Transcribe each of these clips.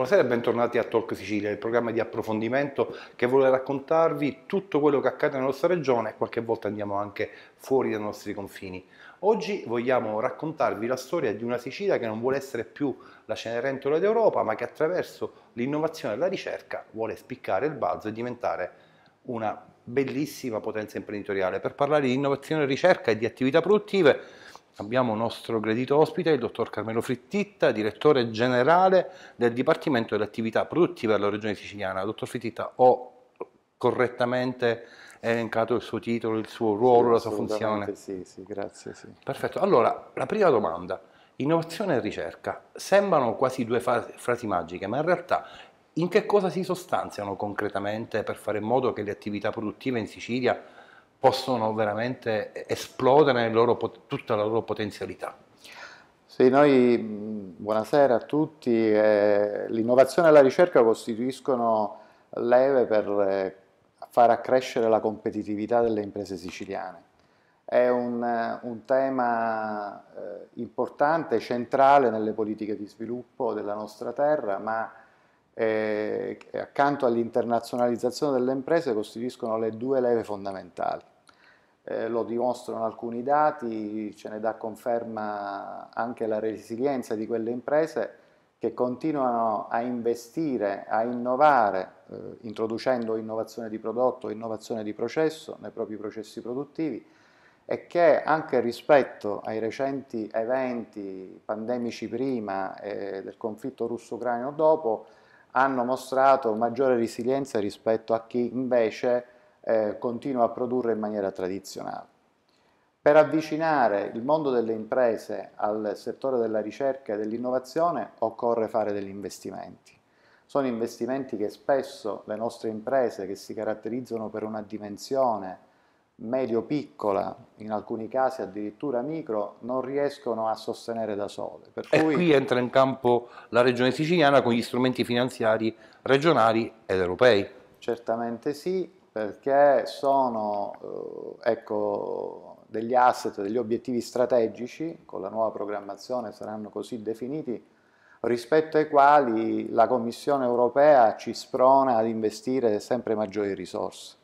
Buonasera e bentornati a Talk Sicilia, il programma di approfondimento che vuole raccontarvi tutto quello che accade nella nostra regione e qualche volta andiamo anche fuori dai nostri confini. Oggi vogliamo raccontarvi la storia di una Sicilia che non vuole essere più la Cenerentola d'Europa, ma che attraverso l'innovazione e la ricerca vuole spiccare il balzo e diventare una bellissima potenza imprenditoriale. Per parlare di innovazione e ricerca e di attività produttive Abbiamo un nostro gradito ospite, il dottor Carmelo Frittitta, direttore generale del Dipartimento delle Attività Produttive della Regione Siciliana. Dottor Frittitta, ho correttamente elencato il suo titolo, il suo ruolo, sì, la sua funzione? Sì, sì, grazie. Sì. Perfetto. Allora, la prima domanda. Innovazione e ricerca sembrano quasi due frasi magiche, ma in realtà in che cosa si sostanziano concretamente per fare in modo che le attività produttive in Sicilia possono veramente esplodere pot- tutta la loro potenzialità. Sì, noi, buonasera a tutti, eh, l'innovazione e la ricerca costituiscono leve per eh, far accrescere la competitività delle imprese siciliane. È un, eh, un tema eh, importante, centrale nelle politiche di sviluppo della nostra terra, ma eh, accanto all'internazionalizzazione delle imprese costituiscono le due leve fondamentali. Eh, lo dimostrano alcuni dati, ce ne dà conferma anche la resilienza di quelle imprese che continuano a investire, a innovare, eh, introducendo innovazione di prodotto, innovazione di processo nei propri processi produttivi e che anche rispetto ai recenti eventi pandemici prima e del conflitto russo-ucraino dopo hanno mostrato maggiore resilienza rispetto a chi invece eh, continua a produrre in maniera tradizionale. Per avvicinare il mondo delle imprese al settore della ricerca e dell'innovazione occorre fare degli investimenti. Sono investimenti che spesso le nostre imprese, che si caratterizzano per una dimensione medio-piccola, in alcuni casi addirittura micro, non riescono a sostenere da sole. Per cui... E qui entra in campo la regione siciliana con gli strumenti finanziari regionali ed europei. Certamente sì, perché sono eh, ecco, degli asset, degli obiettivi strategici, con la nuova programmazione saranno così definiti, rispetto ai quali la Commissione europea ci sprona ad investire sempre maggiori risorse.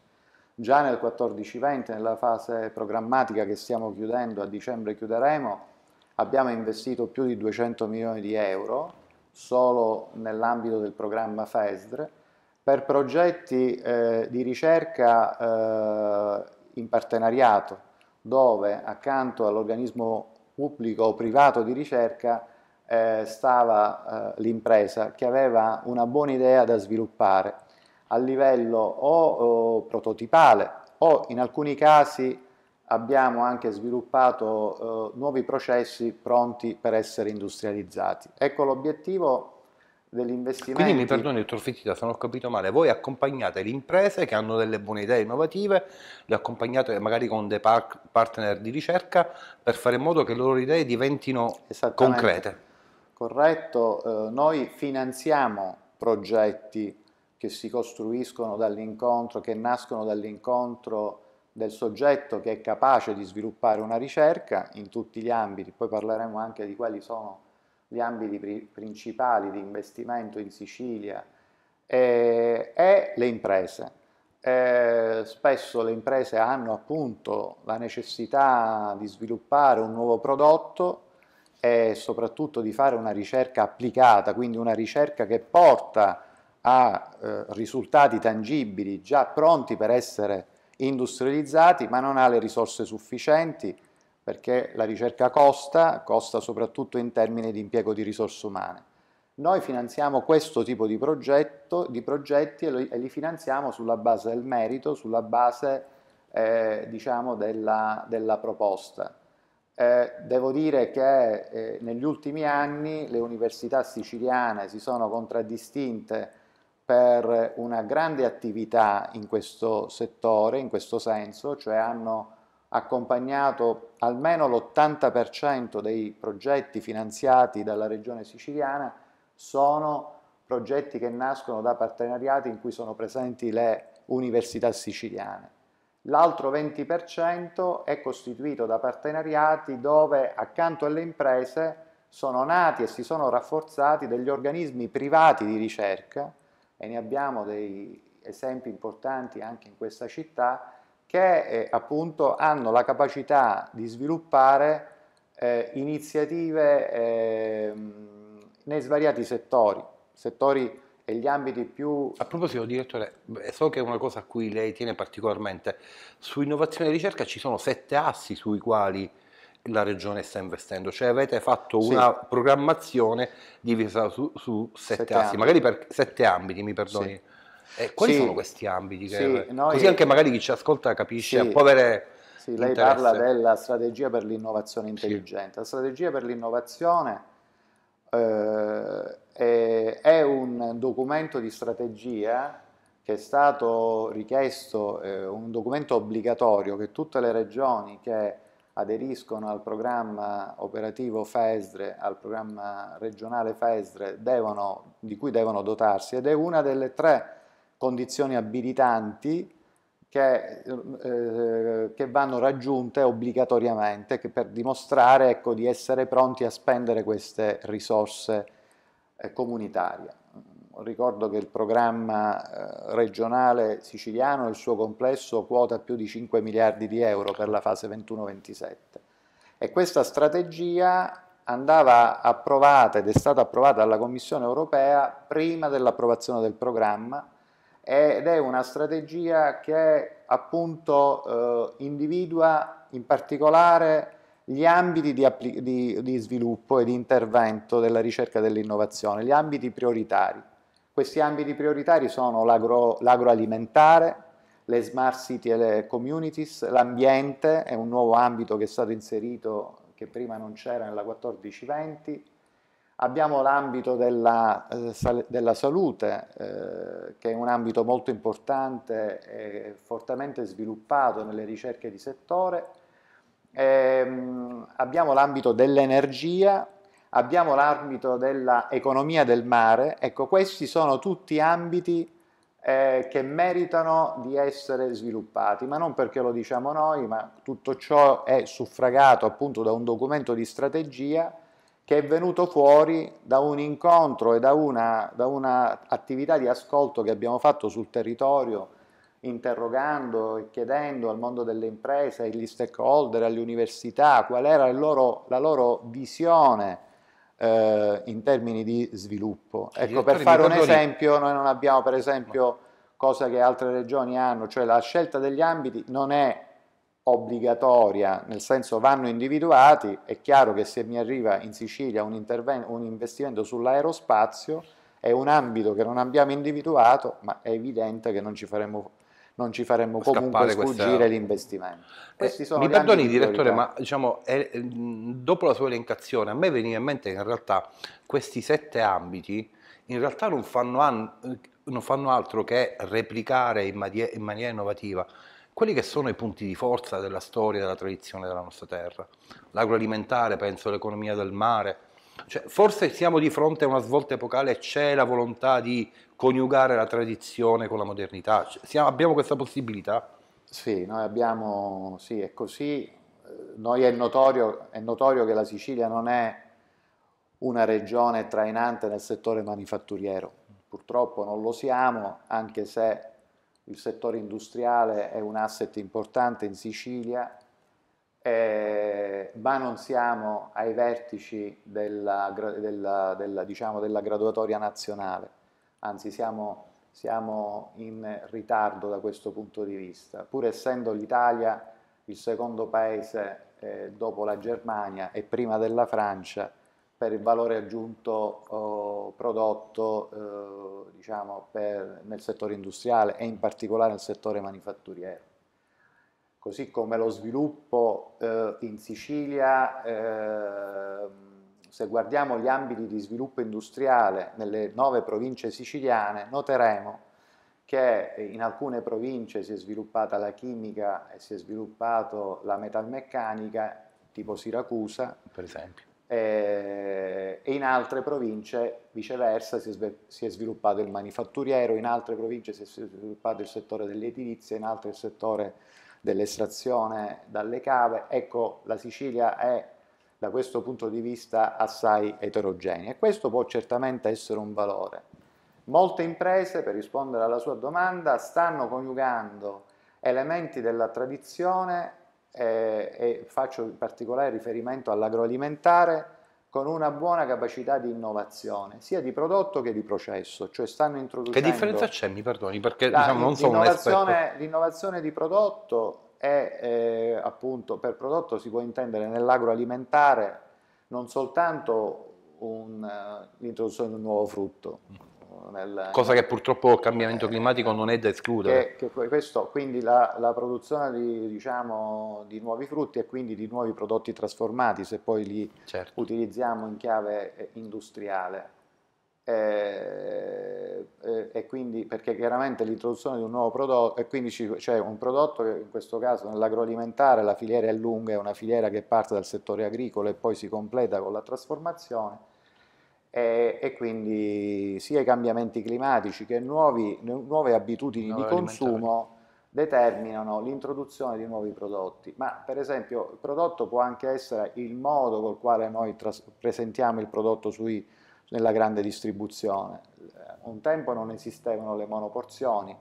Già nel 14-20, nella fase programmatica che stiamo chiudendo, a dicembre chiuderemo, abbiamo investito più di 200 milioni di euro solo nell'ambito del programma FESDR per progetti eh, di ricerca eh, in partenariato dove accanto all'organismo pubblico o privato di ricerca eh, stava eh, l'impresa che aveva una buona idea da sviluppare a livello o, o prototipale o in alcuni casi abbiamo anche sviluppato eh, nuovi processi pronti per essere industrializzati. Ecco l'obiettivo dell'investimento. Quindi mi perdoni, dottor Fittita, se non ho capito male, voi accompagnate le imprese che hanno delle buone idee innovative, le accompagnate magari con dei par partner di ricerca per fare in modo che le loro idee diventino concrete. Corretto, eh, noi finanziamo progetti che si costruiscono dall'incontro, che nascono dall'incontro del soggetto che è capace di sviluppare una ricerca in tutti gli ambiti, poi parleremo anche di quali sono gli ambiti pri principali di investimento in Sicilia e, e le imprese. E spesso le imprese hanno appunto la necessità di sviluppare un nuovo prodotto e soprattutto di fare una ricerca applicata, quindi una ricerca che porta a eh, risultati tangibili già pronti per essere industrializzati, ma non ha le risorse sufficienti perché la ricerca costa, costa soprattutto in termini di impiego di risorse umane. Noi finanziamo questo tipo di, progetto, di progetti e, lo, e, li finanziamo sulla base del merito, sulla base eh, diciamo della, della proposta. Eh, devo dire che eh, negli ultimi anni le università siciliane si sono contraddistinte per una grande attività in questo settore, in questo senso, cioè hanno accompagnato almeno l'80% dei progetti finanziati dalla regione siciliana sono progetti che nascono da partenariati in cui sono presenti le università siciliane. L'altro 20% è costituito da partenariati dove accanto alle imprese sono nati e si sono rafforzati degli organismi privati di ricerca e ne abbiamo dei esempi importanti anche in questa città, che eh, appunto hanno la capacità di sviluppare eh, iniziative eh, nei svariati settori, settori e gli ambiti più... A proposito, direttore, so che è una cosa a cui lei tiene particolarmente, su innovazione e ricerca ci sono sette assi sui quali la regione sta investendo, cioè avete fatto sì. una programmazione divisa su, su sette, sette assi, ambiti. magari per sette ambiti, mi perdoni. Sì. Eh, quali sì. sono questi ambiti? Che... Noi... Così anche magari chi ci ascolta capisce, sì. può avere... Sì, lei parla della strategia per l'innovazione intelligente. La strategia per l'innovazione eh, è, è un documento di strategia che è stato richiesto, eh, un documento obbligatorio che tutte le regioni che aderiscono al programma operativo FAESDRE, al programma regionale FAESDRE, devono, di cui devono dotarsi ed è una delle tre condizioni abilitanti che, eh, che vanno raggiunte obbligatoriamente per dimostrare ecco, di essere pronti a spendere queste risorse eh, comunitarie ricordo che il programma eh, regionale siciliano nel suo complesso quota più di 5 miliardi di euro per la fase 21-27 e questa strategia andava approvata ed è stata approvata dalla Commissione europea prima dell'approvazione del programma ed è una strategia che appunto eh, individua in particolare gli ambiti di, di, di, sviluppo e di intervento della ricerca e dell'innovazione, gli ambiti prioritari. Questi ambiti prioritari sono l'agro, l'agroalimentare, le smart city e le communities, l'ambiente è un nuovo ambito che è stato inserito che prima non c'era nella 1420, Abbiamo l'ambito della, eh, della salute, eh, che è un ambito molto importante e fortemente sviluppato nelle ricerche di settore. E, ehm, abbiamo l'ambito dell'energia, abbiamo l'ambito dell'economia del mare, ecco questi sono tutti ambiti eh, che meritano di essere sviluppati, ma non perché lo diciamo noi, ma tutto ciò è suffragato appunto da un documento di strategia che è venuto fuori da un incontro e da un'attività una di ascolto che abbiamo fatto sul territorio interrogando e chiedendo al mondo delle imprese, agli stakeholder, alle università, qual era loro, la loro visione eh, in termini di sviluppo. Ah, ecco, per fare un esempio, noi non abbiamo per esempio cosa che altre regioni hanno, cioè la scelta degli ambiti non è obbligatoria, nel senso vanno individuati, è chiaro che se mi arriva in Sicilia un, un investimento sull'aerospazio, è un ambito che non abbiamo individuato, ma è evidente che non ci faremo non ci faremmo comunque sfuggire questa... l'investimento. Eh, mi perdoni direttore, ma diciamo, eh, dopo la sua elencazione a me veniva in mente che in realtà questi sette ambiti in realtà non fanno, an... non fanno altro che replicare in, manie... in maniera innovativa quelli che sono i punti di forza della storia, della tradizione della nostra terra. L'agroalimentare, penso all'economia del mare, cioè, forse siamo di fronte a una svolta epocale e c'è la volontà di coniugare la tradizione con la modernità. Cioè, siamo, abbiamo questa possibilità? Sì, noi abbiamo, sì, è così. Eh, noi è notorio, è notorio che la Sicilia non è una regione trainante nel settore manifatturiero. Purtroppo non lo siamo, anche se il settore industriale è un asset importante in Sicilia, eh, ma non siamo ai vertici della, della, della, diciamo, della graduatoria nazionale, anzi siamo, siamo, in ritardo da questo punto di vista, pur essendo l'Italia il secondo paese eh, dopo la Germania e prima della Francia per il valore aggiunto oh, prodotto eh, diciamo, per, nel settore industriale e in particolare nel settore manifatturiero così come lo sviluppo eh, in Sicilia, eh, se guardiamo gli ambiti di sviluppo industriale nelle nove province siciliane, noteremo che in alcune province si è sviluppata la chimica e si è sviluppata la metalmeccanica, tipo Siracusa, per esempio. E, eh, e in altre province viceversa si è, si è, sviluppato il manifatturiero, in altre province si è sviluppato il settore dell'edilizia, in altre il settore dell'estrazione dalle cave, ecco la Sicilia è da questo punto di vista assai eterogenea e questo può certamente essere un valore. Molte imprese, per rispondere alla sua domanda, stanno coniugando elementi della tradizione eh, e faccio in particolare riferimento all'agroalimentare con una buona capacità di innovazione, sia di prodotto che di processo, cioè stanno introducendo... Che differenza c'è, mi perdoni, perché la, diciamo, non sono un esperto. L'innovazione di prodotto è, eh, appunto, per prodotto si può intendere nell'agroalimentare non soltanto eh, l'introduzione di un nuovo frutto, nel, Cosa che purtroppo il cambiamento eh, climatico non è da escludere. Che, che questo, quindi la, la produzione di, diciamo, di, nuovi frutti e quindi di nuovi prodotti trasformati, se poi li certo. utilizziamo in chiave eh, industriale. E, eh, e, quindi perché chiaramente l'introduzione di un nuovo prodotto e quindi c'è cioè un prodotto che in questo caso nell'agroalimentare la filiera è lunga, è una filiera che parte dal settore agricolo e poi si completa con la trasformazione e, e quindi sia i cambiamenti climatici che nuovi, nuove abitudini nuove di consumo determinano l'introduzione di nuovi prodotti, ma per esempio il prodotto può anche essere il modo col quale noi tras- presentiamo il prodotto sui, nella grande distribuzione. Un tempo non esistevano le monoporzioni,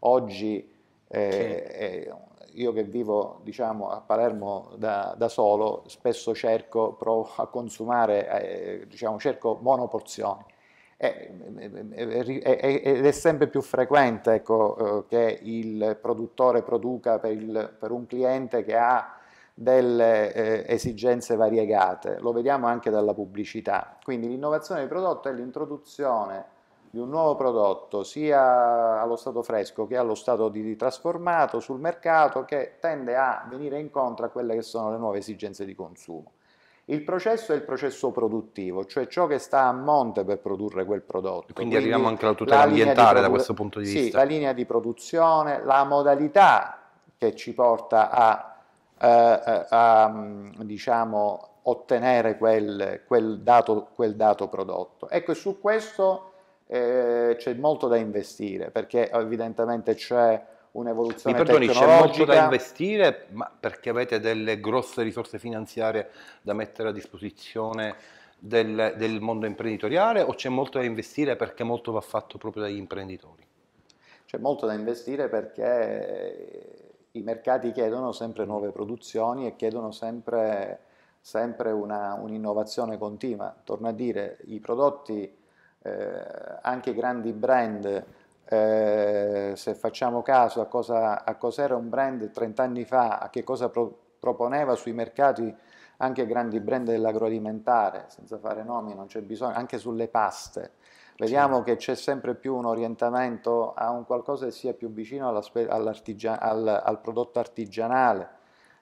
oggi eh, sì. è io che vivo diciamo, a Palermo da, da, solo, spesso cerco, provo a consumare, eh, diciamo, cerco monoporzioni. ed è sempre più frequente ecco, eh, che il produttore produca per, il, per, un cliente che ha delle eh, esigenze variegate, lo vediamo anche dalla pubblicità. Quindi l'innovazione di prodotto è l'introduzione di un nuovo prodotto sia allo stato fresco che allo stato di trasformato sul mercato che tende a venire incontro a quelle che sono le nuove esigenze di consumo. Il processo è il processo produttivo, cioè ciò che sta a monte per produrre quel prodotto. Quindi, Quindi arriviamo anche alla tutela ambientale da questo punto di vista. Sì, la linea di produzione, la modalità che ci porta a, eh, eh a mm, diciamo, ottenere quel, quel, dato, quel dato prodotto. Ecco, su questo eh, c'è molto da investire perché evidentemente c'è un'evoluzione Mi perdoni, c'è molto da investire, ma perché avete delle grosse risorse finanziarie da mettere a disposizione del, del mondo imprenditoriale o c'è molto da investire perché molto va fatto proprio dagli imprenditori? C'è molto da investire perché i mercati chiedono sempre nuove produzioni e chiedono sempre, sempre una, un'innovazione continua. Torno a dire, i prodotti eh, anche grandi brand, eh, se facciamo caso a cosa, a cosa era un brand 30 anni fa, a che cosa pro, proponeva sui mercati anche grandi brand dell'agroalimentare, senza fare nomi, non c'è bisogno, anche sulle paste. Vediamo sì. che c'è sempre più un orientamento a un qualcosa che sia più vicino al, al, prodotto artigianale,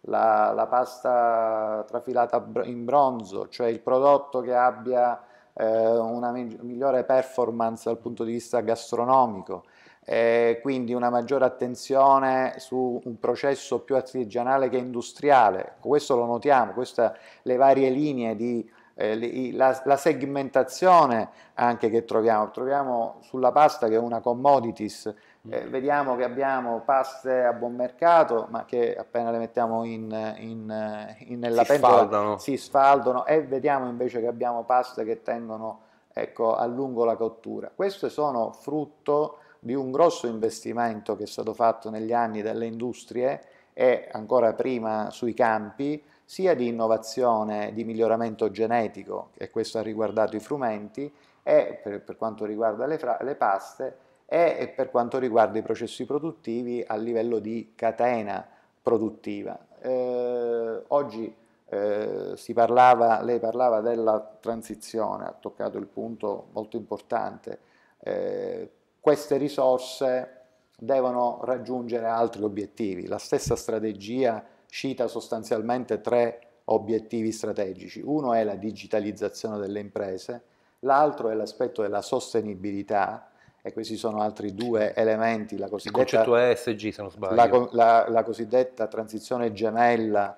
la, la pasta trafilata in bronzo, cioè il prodotto che abbia eh, una migliore performance dal punto di vista gastronomico, eh, quindi una maggiore attenzione su un processo più artigianale che industriale. Questo lo notiamo, queste le varie linee di eh, la, la, segmentazione anche che troviamo. Troviamo sulla pasta che è una commodities eh, vediamo che abbiamo paste a buon mercato, ma che appena le mettiamo in, in, eh, in nella si pentola sfaldano. si sfaldano e vediamo invece che abbiamo paste che tengono ecco, a lungo la cottura. Queste sono frutto di un grosso investimento che è stato fatto negli anni dalle industrie e ancora prima sui campi, sia di innovazione, di miglioramento genetico, e questo ha riguardato i frumenti, e per, per quanto riguarda le, fra, le paste, e per quanto riguarda i processi produttivi a livello di catena produttiva. Eh, oggi eh, parlava, lei parlava della transizione, ha toccato il punto molto importante. Eh, queste risorse devono raggiungere altri obiettivi. La stessa strategia cita sostanzialmente tre obiettivi strategici. Uno è la digitalizzazione delle imprese, l'altro è l'aspetto della sostenibilità, e questi sono altri due elementi, la cosiddetta, ESG, la, la, la cosiddetta transizione gemella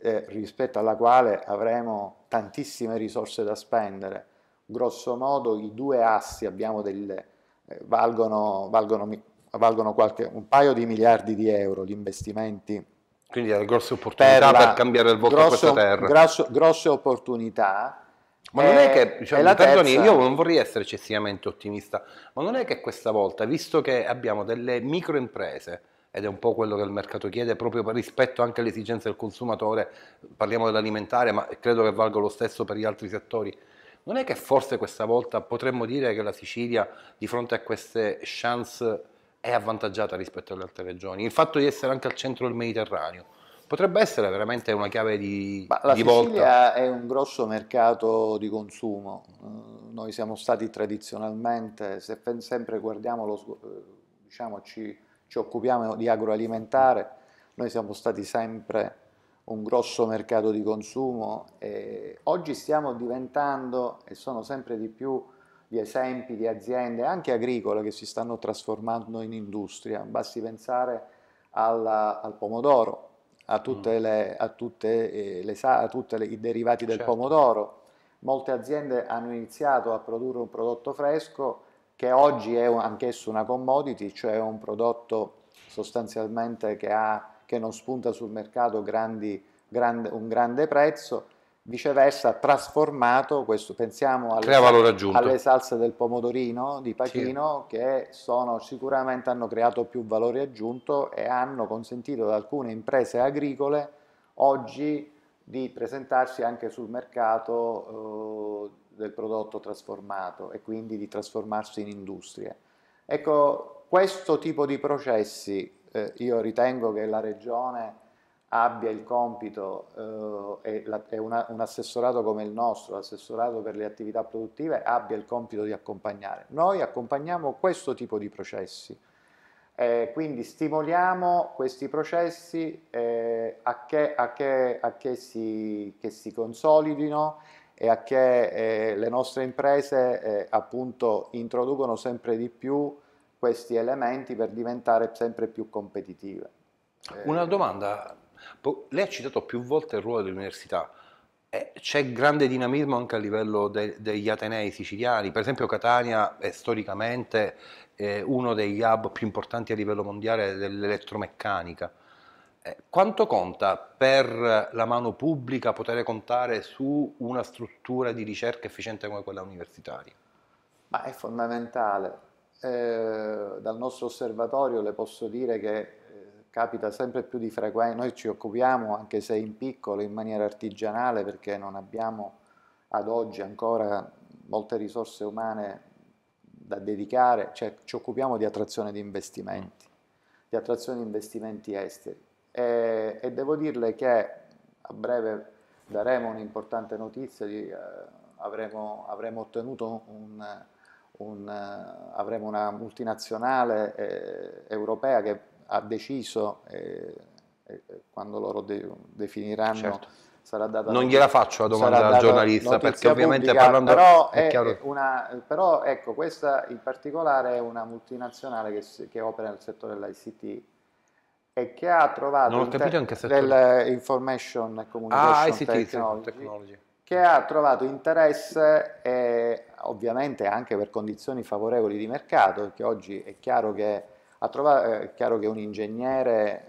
eh, rispetto alla quale avremo tantissime risorse da spendere. Grosso modo i due assi delle, eh, valgono, valgono, valgono qualche, un paio di miliardi di euro gli investimenti. Quindi è grosse opportunità per, la, per cambiare il voto grosso, questa terra. Grosso, grosse opportunità ma non è eh, che, diciamo, perdoni, io non vorrei essere eccessivamente ottimista, ma non è che questa volta, visto che abbiamo delle microimprese, ed è un po' quello che il mercato chiede proprio rispetto anche alle esigenze del consumatore, parliamo dell'alimentare, ma credo che valga lo stesso per gli altri settori, non è che forse questa volta potremmo dire che la Sicilia di fronte a queste chance è avvantaggiata rispetto alle altre regioni, il fatto di essere anche al centro del Mediterraneo potrebbe essere veramente una chiave di, Ma la di volta. è un grosso mercato di consumo, eh, noi siamo stati tradizionalmente, se sempre guardiamo, lo, eh, diciamo, ci, ci occupiamo di agroalimentare, noi siamo stati sempre un grosso mercato di consumo e oggi stiamo diventando, e sono sempre di più, gli esempi di aziende anche agricole che si stanno trasformando in industria. Basti pensare alla, al pomodoro, Mm. Eh, a, tutte le, a, tutte le, a tutti i derivati del certo. pomodoro. Molte aziende hanno iniziato a produrre un prodotto fresco che oggi è anch'esso una commodity, cioè un prodotto sostanzialmente che, ha, che non spunta sul mercato grandi, grand, un grande prezzo, viceversa trasformato questo, pensiamo alle, alle, salse del pomodorino di Pachino sì. che sono, sicuramente hanno creato più valore aggiunto e hanno consentito ad alcune imprese agricole oggi di presentarsi anche sul mercato eh, del prodotto trasformato e quindi di trasformarsi in industria. Ecco, questo tipo di processi eh, io ritengo che la regione abbia il compito, eh, e, la, e una, un assessorato come il nostro, l'assessorato per le attività produttive, abbia il compito di accompagnare. Noi accompagniamo questo tipo di processi, eh, quindi stimoliamo questi processi eh, a, che, a, che, a che, si, che, si, consolidino e a che eh, le nostre imprese eh, appunto introducono sempre di più questi elementi per diventare sempre più competitive. Una eh, domanda lei ha citato più volte il ruolo dell'università. Eh, c'è grande dinamismo anche a livello de, degli atenei siciliani, per esempio Catania è storicamente eh, uno degli hub più importanti a livello mondiale dell'elettromeccanica. Eh, quanto conta per la mano pubblica poter contare su una struttura di ricerca efficiente come quella universitaria? Ma è fondamentale. Eh, dal nostro osservatorio le posso dire che capita sempre più di frequenza, noi ci occupiamo anche se in piccolo, in maniera artigianale, perché non abbiamo ad oggi ancora molte risorse umane da dedicare, cioè ci occupiamo di attrazione di investimenti, di attrazione di investimenti esteri. E, e devo dirle che a breve daremo un'importante notizia, di, eh, avremo, avremo, ottenuto un, un, eh, avremo una multinazionale eh, europea che ha deciso, eh, eh, quando loro de definiranno... Certo. Sarà data non gliela faccio la domanda al giornalista perché ovviamente pubblica, parlando però, è, è una, però ecco questa in particolare è una multinazionale che, che opera nel settore dell'ICT e che ha trovato non ho capito anche se dell'information eh, communication ah, ICT, technology, technology, che ha trovato interesse eh, ovviamente anche per condizioni favorevoli di mercato perché oggi è chiaro che a trovare, eh, è chiaro che un ingegnere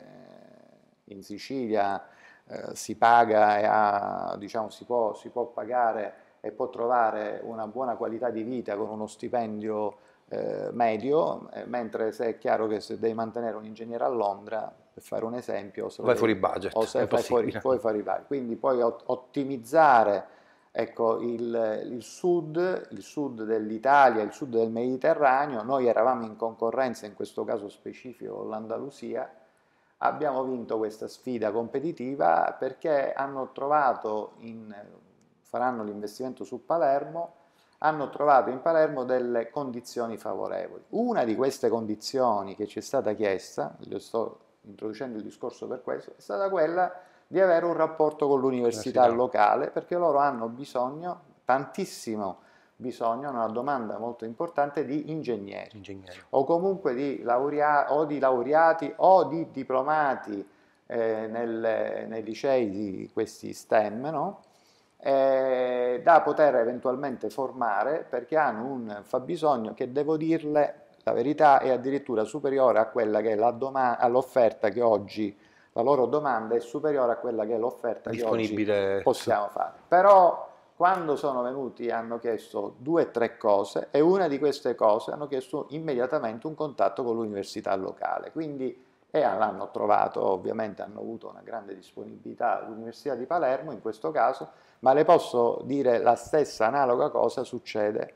eh, in Sicilia eh, si paga e ha, diciamo, si, può, si, può, pagare e può trovare una buona qualità di vita con uno stipendio eh, medio, eh, mentre se è chiaro che se devi mantenere un ingegnere a Londra, per fare un esempio, o se vai fuori budget, o se fai fuori, puoi fare i vari. Quindi puoi ottimizzare Ecco, il, il, sud, il sud dell'Italia, il sud del Mediterraneo, noi eravamo in concorrenza in questo caso specifico con l'Andalusia, abbiamo vinto questa sfida competitiva perché hanno trovato, in, faranno l'investimento su Palermo, hanno trovato in Palermo delle condizioni favorevoli. Una di queste condizioni che ci è stata chiesta, sto introducendo il discorso per questo, è stata quella di avere un rapporto con l'università locale perché loro hanno bisogno, tantissimo bisogno, una domanda molto importante di ingegneri, ingegneri. o comunque di, laurea o di, laureati o di diplomati eh, nel, nei licei di questi STEM, no? eh, da poter eventualmente formare perché hanno un fabbisogno che devo dirle la verità è addirittura superiore a quella che è la all'offerta che oggi la loro domanda è superiore a quella che è l'offerta che oggi possiamo fare. Però quando sono venuti hanno chiesto due o tre cose e una di queste cose hanno chiesto immediatamente un contatto con l'università locale. Quindi e l'hanno trovato, ovviamente hanno avuto una grande disponibilità all'Università di Palermo in questo caso, ma le posso dire la stessa analoga cosa succede,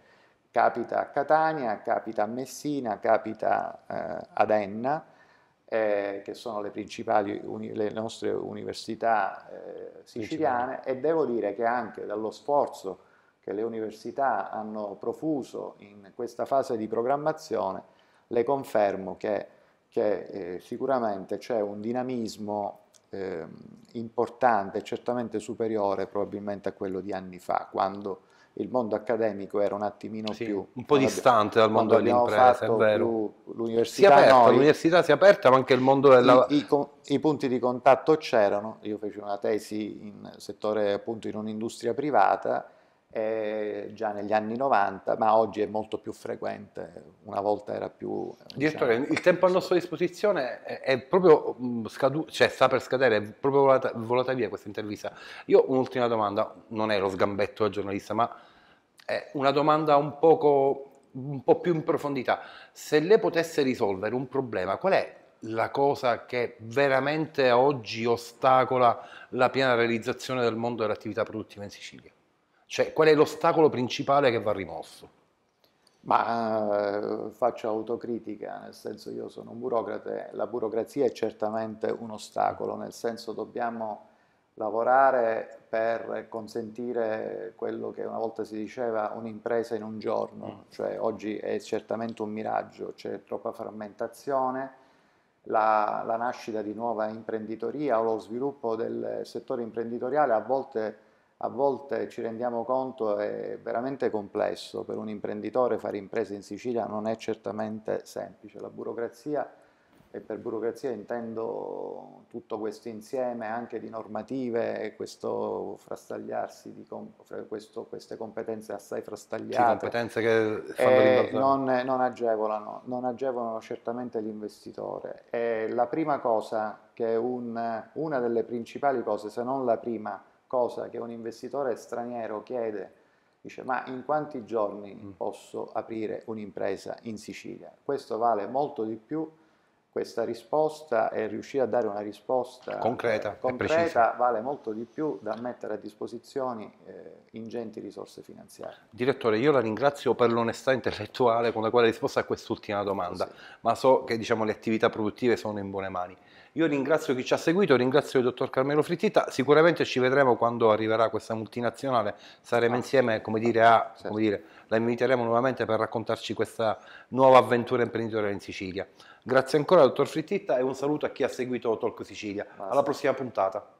capita a Catania, capita a Messina, capita eh, ad Enna, eh, che sono le principali uni, le nostre università eh, siciliane e devo dire che anche dallo sforzo che le università hanno profuso in questa fase di programmazione, le confermo che, che eh, sicuramente c'è un dinamismo ehm, importante, certamente superiore probabilmente a quello di anni fa, quando il mondo accademico era un attimino sì, più... Un po' distante dal mondo dell'impresa, è vero. l'università, si è aperta, noi, l'università si è aperta, ma anche il mondo della... I, i, I, punti di contatto c'erano, io feci una tesi in settore appunto in un'industria privata eh, già negli anni 90, ma oggi è molto più frequente, una volta era più... Direttore, diciamo, il tempo a nostra disposizione è proprio mm, scaduto, cioè sta per scadere, è proprio volata, volata via questa intervista. Io un'ultima domanda, non è lo sgambetto da giornalista, ma è una domanda un poco un po' più in profondità. Se lei potesse risolvere un problema, qual è la cosa che veramente oggi ostacola la piena realizzazione del mondo dell'attività produttiva in Sicilia? Cioè, qual è l'ostacolo principale che va rimosso? Ma eh, faccio autocritica, nel senso io sono un burocrate, la burocrazia è certamente un ostacolo, nel senso dobbiamo lavorare per consentire quello che una volta si diceva un'impresa in un giorno, mm. cioè oggi è certamente un miraggio, c'è troppa frammentazione, la, la nascita di nuova imprenditoria o lo sviluppo del settore imprenditoriale a volte a volte ci rendiamo conto è veramente complesso, per un imprenditore fare imprese in Sicilia non è certamente semplice, la burocrazia e per burocrazia intendo tutto questo insieme anche di normative e questo frastagliarsi di questo, queste competenze assai frastagliate. Sì, competenze che eh, non, non, agevolano, non agevolano certamente l'investitore. la prima cosa, che è un, una delle principali cose, se non la prima, cosa che un investitore straniero chiede, dice ma in quanti giorni mm. posso aprire un'impresa in Sicilia? Questo vale molto di più, questa risposta e riuscire a dare una risposta eh, concreta, concreta vale molto di più da mettere a disposizione eh, ingenti risorse finanziarie. Direttore, io la ringrazio per l'onestà intellettuale con la quale ha risposto a quest'ultima domanda, sì. ma so che diciamo, le attività produttive sono in buone mani. Io ringrazio chi ci ha seguito, ringrazio il dottor Carmelo Frittita, sicuramente ci vedremo quando arriverà questa multinazionale, saremo ah, insieme come dire, a, certo. come dire, la inviteremo nuovamente per raccontarci questa nuova avventura imprenditoriale in Sicilia. Grazie ancora dottor Frittita e un saluto a chi ha seguito Talk Sicilia, alla prossima puntata.